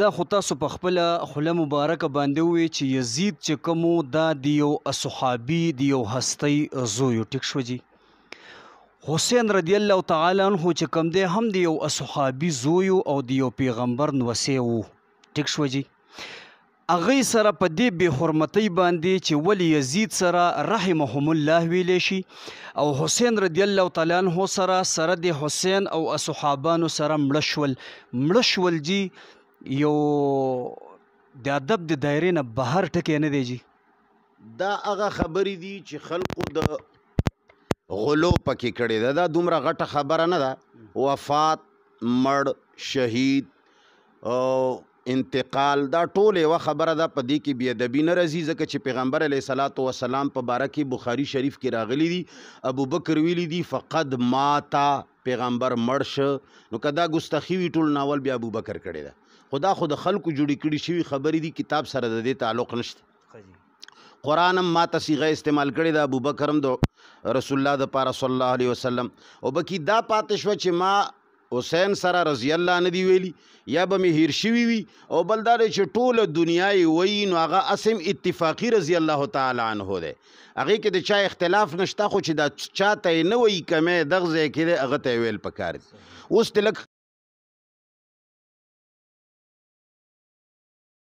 دا خو تاسو په خپل خوله مبارک باندې وی چې یزید چې کومو دا دیو اصحابي دیو هستی زوی ټیک شو جی حسین رضی الله تعالی عنہ چې کوم دی هم دیو اصحابي زوی او دیو پیغمبر نوسی وو ټیک شو جی اغه سره په دې به حرمتي باندې چې ولی یزید سره رحمهم الله ویلې شي او حسین رضی الله تعالی عنہ سره سره د حسین او اصحابانو سره مړشول مړشول جی یو د ادب د دایرې نه بهر ټکی نه دی جی دا هغه خبرې دي چې خلکو د غلو پکې کړي ده دا دومره غټه خبره نه ده وفات مړ شهید انتقال دا ټول یو خبره ده په دې کې بی ادبی نه راځي ځکه چې پیغمبر علیه صلوات و سلام په باره کې بخاری شریف کې راغلی دي ابو بکر ویلی دي فقد ماتا پیغمبر مرش نو کدا ګستخی وی ټول ناول بیا ابو بکر کړي ده خدا خود خلکو جوړی کړی شوی خبرې دی کتاب سره د دې تعلق نشته قران هم ما تصیغه استعمال کړی دا ابو بکر هم د رسول الله د پاره صلی الله علیه وسلم او بکی دا پاتې شو چې ما حسین سره رضی الله عنه دی ویلی یا به می هیر شوی وی او بلدار چې ټوله دنیا وی نو هغه اسم اتفاقی رضی الله تعالی عنه دی هغه کې د چا اختلاف نشته خو چې دا چا ته نه وی کمه دغه ځای کې هغه ته ویل پکار دي اوس تلک